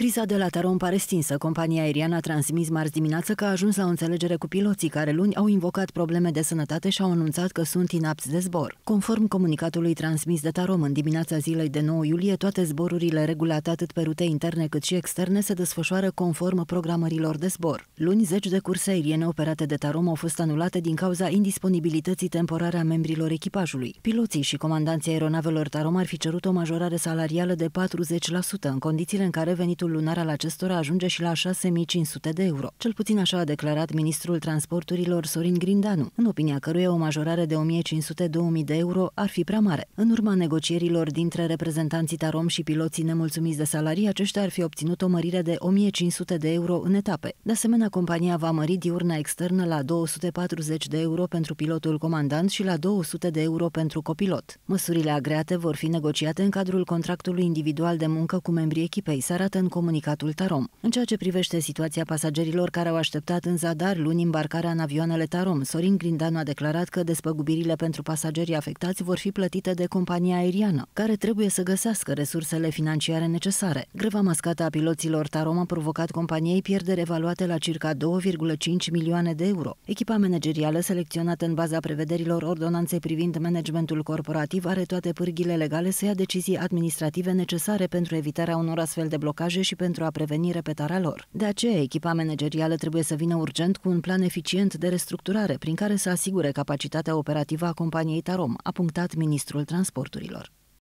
Criza de la Taron pare stinsă. Compania aeriană a transmis marți dimineață că a ajuns la o înțelegere cu piloții care luni au invocat probleme de sănătate și au anunțat că sunt inapți de zbor. Conform comunicatului transmis de Tarom în dimineața zilei de 9 iulie, toate zborurile regulate atât pe rute interne cât și externe se desfășoară conform programărilor de zbor. Luni, zeci de curse aeriene operate de Tarom au fost anulate din cauza indisponibilității temporare a membrilor echipajului. Piloții și comandanții aeronavelor Tarom ar fi cerut o majorare salarială de 40% în condițiile în care venitul salariul lunar al acestora ajunge și la 6500 de euro. Cel puțin așa a declarat ministrul transporturilor Sorin Grindanu, în opinia căruia o majorare de 1500-2000 de euro ar fi prea mare. În urma negocierilor dintre reprezentanții Tarom și piloții nemulțumiți de salarii, aceștia ar fi obținut o mărire de 1500 de euro în etape. De asemenea, compania va mări diurna externă la 240 de euro pentru pilotul comandant și la 200 de euro pentru copilot. Măsurile agreate vor fi negociate în cadrul contractului individual de muncă cu membrii echipei, se arată în comunicatul Tarom. În ceea ce privește situația pasagerilor care au așteptat în zadar luni îmbarcarea în avioanele Tarom, Sorin Grindanu a declarat că despăgubirile pentru pasagerii afectați vor fi plătite de compania aeriană, care trebuie să găsească resursele financiare necesare. Greva mascată a piloților Tarom a provocat companiei pierderi evaluate la circa 2,5 milioane de euro. Echipa managerială selecționată în baza prevederilor ordonanței privind managementul corporativ are toate pârghile legale să ia decizii administrative necesare pentru evitarea unor astfel de blocaje proteje și pentru a preveni repetarea lor. De aceea, echipa managerială trebuie să vină urgent cu un plan eficient de restructurare prin care să asigure capacitatea operativă a companiei Tarom, a punctat ministrul transporturilor.